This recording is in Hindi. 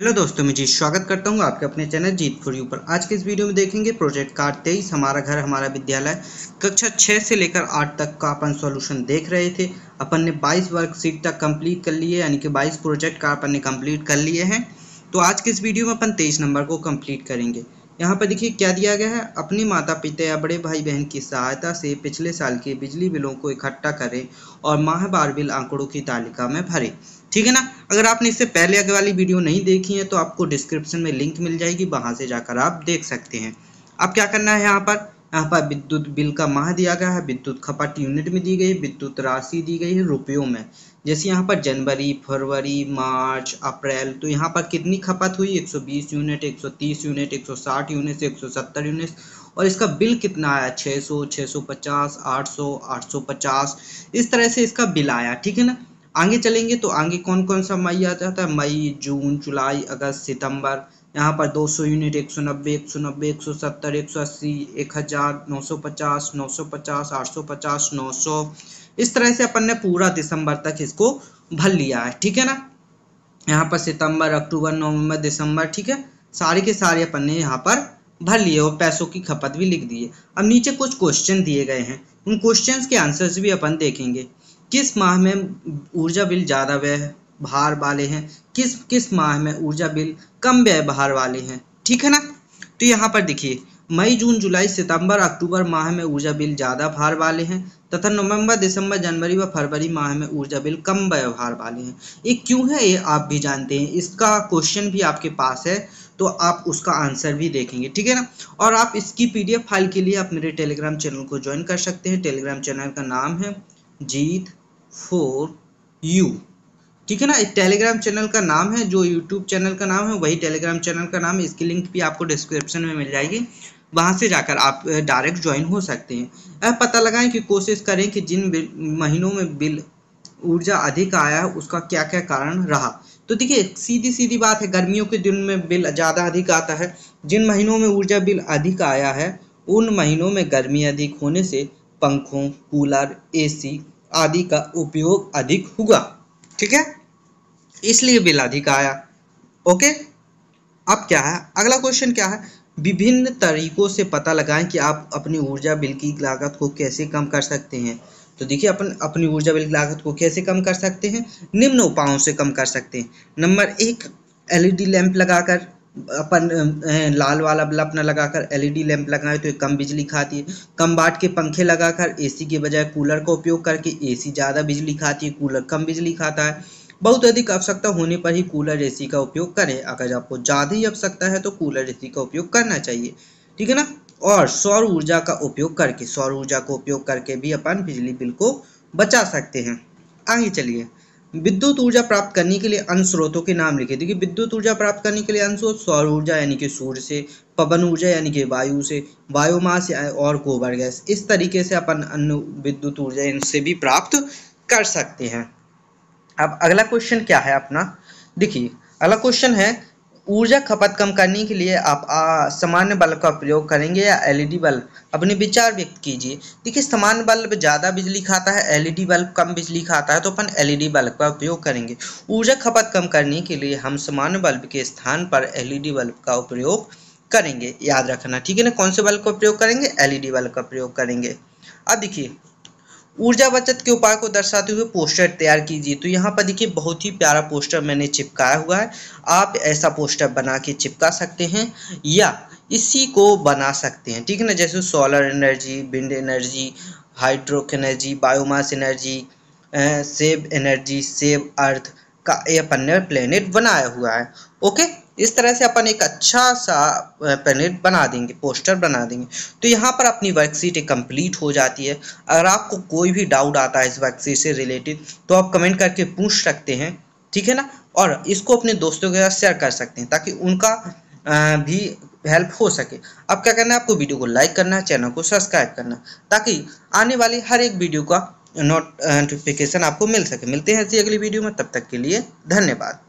हेलो दोस्तों मैं जी स्वागत करता हूँ आपके अपने चैनल जीत फॉर यू पर आज के इस वीडियो में देखेंगे प्रोजेक्ट कार्ड तेईस हमारा घर हमारा विद्यालय कक्षा छः से लेकर आठ तक का अपन सॉल्यूशन देख रहे थे अपन ने 22 वर्कशीट तक कंप्लीट कर लिए यानी कि 22 प्रोजेक्ट कार्ड अपन ने कंप्लीट कर लिए हैं तो आज के इस वीडियो में अपन तेईस नंबर को कम्प्लीट करेंगे यहाँ पर देखिए क्या दिया गया है अपने माता पिता या बड़े भाई बहन की सहायता से पिछले साल के बिजली बिलों को इकट्ठा करें और माहवार बिल आंकड़ों की तालिका में भरें ठीक है ना अगर आपने इससे पहले आगे वाली वीडियो नहीं देखी है तो आपको डिस्क्रिप्शन में लिंक मिल जाएगी वहाँ से जाकर आप देख सकते हैं अब क्या करना है यहाँ पर यहाँ पर विद्युत बिल का माह दिया गया है विद्युत खपत यूनिट में दी गई विद्युत राशि दी गई है रुपयों में जैसे यहाँ पर जनवरी फरवरी मार्च अप्रैल तो यहाँ पर कितनी खपत हुई 120 यूनिट 130 यूनिट 160 यूनिट 170 यूनिट और इसका बिल कितना आया 600 650 800 850 इस तरह से इसका बिल आया ठीक है ना आगे चलेंगे तो आगे कौन कौन सा मई आ जाता है मई जून जुलाई अगस्त सितंबर यहाँ पर 200 यूनिट 190, 190, 170, 180, 1000, 950, 950, 850, 900 इस तरह से अपन ने पूरा दिसंबर तक इसको भर लिया है ठीक है ना यहाँ पर सितंबर अक्टूबर नवंबर दिसंबर ठीक है सारे के सारे अपन ने यहाँ पर भर लिए और पैसों की खपत भी लिख दी है अब नीचे कुछ क्वेश्चन दिए गए हैं उन क्वेश्चन के आंसर्स भी अपन देखेंगे किस माह में ऊर्जा बिल ज़्यादा व्यय है भार वाले हैं किस किस माह में ऊर्जा बिल कम व्यय भार वाले हैं ठीक है ना तो यहाँ पर देखिए मई जून जुलाई सितंबर अक्टूबर माह में ऊर्जा बिल ज़्यादा भार वाले हैं तथा नवंबर दिसंबर जनवरी व फरवरी माह में ऊर्जा बिल कम व्यवहार वाले हैं ये क्यों है ये आप भी जानते हैं इसका क्वेश्चन भी आपके पास है तो आप उसका आंसर भी देखेंगे ठीक है ना और आप इसकी पीडीएफ फाइल के लिए आप मेरे टेलीग्राम चैनल को ज्वाइन कर सकते हैं टेलीग्राम चैनल का नाम है जीत फोर यू ठीक है ना टेलीग्राम चैनल का नाम है जो यूट्यूब चैनल का नाम है वही टेलीग्राम चैनल का नाम है इसकी लिंक भी आपको डिस्क्रिप्शन में मिल जाएगी वहाँ से जाकर आप डायरेक्ट ज्वाइन हो सकते हैं अब पता लगाएं कि कोशिश करें कि जिन महीनों में बिल ऊर्जा अधिक आया है उसका क्या क्या कारण रहा तो देखिए सीधी सीधी बात है गर्मियों के दिन में बिल ज़्यादा अधिक आता है जिन महीनों में ऊर्जा बिल अधिक आया है उन महीनों में गर्मी अधिक होने से पंखों कूलर एसी आदि का उपयोग अधिक होगा ठीक है इसलिए बेलाधिक आया ओके अब क्या है अगला क्वेश्चन क्या है विभिन्न तरीकों से पता लगाएं कि आप अपनी ऊर्जा बिल की लागत को कैसे कम कर सकते हैं तो देखिए अपन अपनी ऊर्जा बिल की लागत को कैसे कम कर सकते हैं निम्न उपायों से कम कर सकते हैं नंबर एक एलईडी लैंप लगाकर अपन लाल वाला बल्ब ना लगाकर एलईडी लैंप लगाएं तो कम बिजली खाती है कम वाट के पंखे लगाकर एसी के बजाय कूलर का उपयोग करके एसी ज़्यादा बिजली खाती है कूलर कम बिजली खाता है बहुत अधिक आवश्यकता होने पर ही कूलर एसी का उपयोग करें अगर आपको ज़्यादा ही आवश्यकता है तो कूलर एसी का उपयोग करना चाहिए ठीक है ना और सौर ऊर्जा का उपयोग करके सौर ऊर्जा का उपयोग करके भी अपन बिजली बिल को बचा सकते हैं आगे चलिए विद्युत ऊर्जा प्राप्त करने के लिए अन्य स्रोतों के नाम लिखे देखिए विद्युत ऊर्जा प्राप्त करने के लिए अन्य स्रोत सौर ऊर्जा यानी कि सूर्य से पवन ऊर्जा यानी कि वायु से बायोमास और गोबर गैस इस तरीके से अपन अन्य विद्युत ऊर्जा इनसे भी प्राप्त कर सकते हैं अब अगला क्वेश्चन क्या है अपना देखिए अगला क्वेश्चन है ऊर्जा खपत कम करने के लिए आप सामान्य बल्ब का प्रयोग करेंगे या एलईडी e बल्ब अपने विचार व्यक्त कीजिए देखिए सामान्य बल्ब ज़्यादा बिजली खाता है एलईडी e बल्ब कम बिजली खाता है तो अपन एलईडी e बल्ब का उपयोग करेंगे ऊर्जा खपत कम करने के लिए हम सामान्य बल्ब के स्थान पर एलईडी बल्ब का उपयोग करेंगे याद रखना ठीक है ना कौन से बल्ब का प्रयोग करेंगे एलईडी बल्ब का प्रयोग करेंगे अब देखिए ऊर्जा बचत के उपाय को दर्शाते हुए पोस्टर तैयार कीजिए तो यहाँ पर देखिए बहुत ही प्यारा पोस्टर मैंने चिपकाया हुआ है आप ऐसा पोस्टर बना के चिपका सकते हैं या इसी को बना सकते हैं ठीक है ना जैसे solar energy wind energy hydro energy biomass energy save energy save earth का यह पन्ने प्लेनेट बनाया हुआ है ओके इस तरह से अपन एक अच्छा सा पैनेट बना देंगे पोस्टर बना देंगे तो यहाँ पर अपनी वर्कशीट एक कंप्लीट हो जाती है अगर आपको कोई भी डाउट आता है इस वर्कशीट से रिलेटेड तो आप कमेंट करके पूछ सकते हैं ठीक है ना और इसको अपने दोस्तों के साथ शेयर कर सकते हैं ताकि उनका भी हेल्प हो सके अब क्या करना है आपको वीडियो को लाइक करना है चैनल को सब्सक्राइब करना ताकि आने वाली हर एक वीडियो का नोटिफिकेशन आपको मिल सके मिलते हैं ऐसी अगली वीडियो में तब तक के लिए धन्यवाद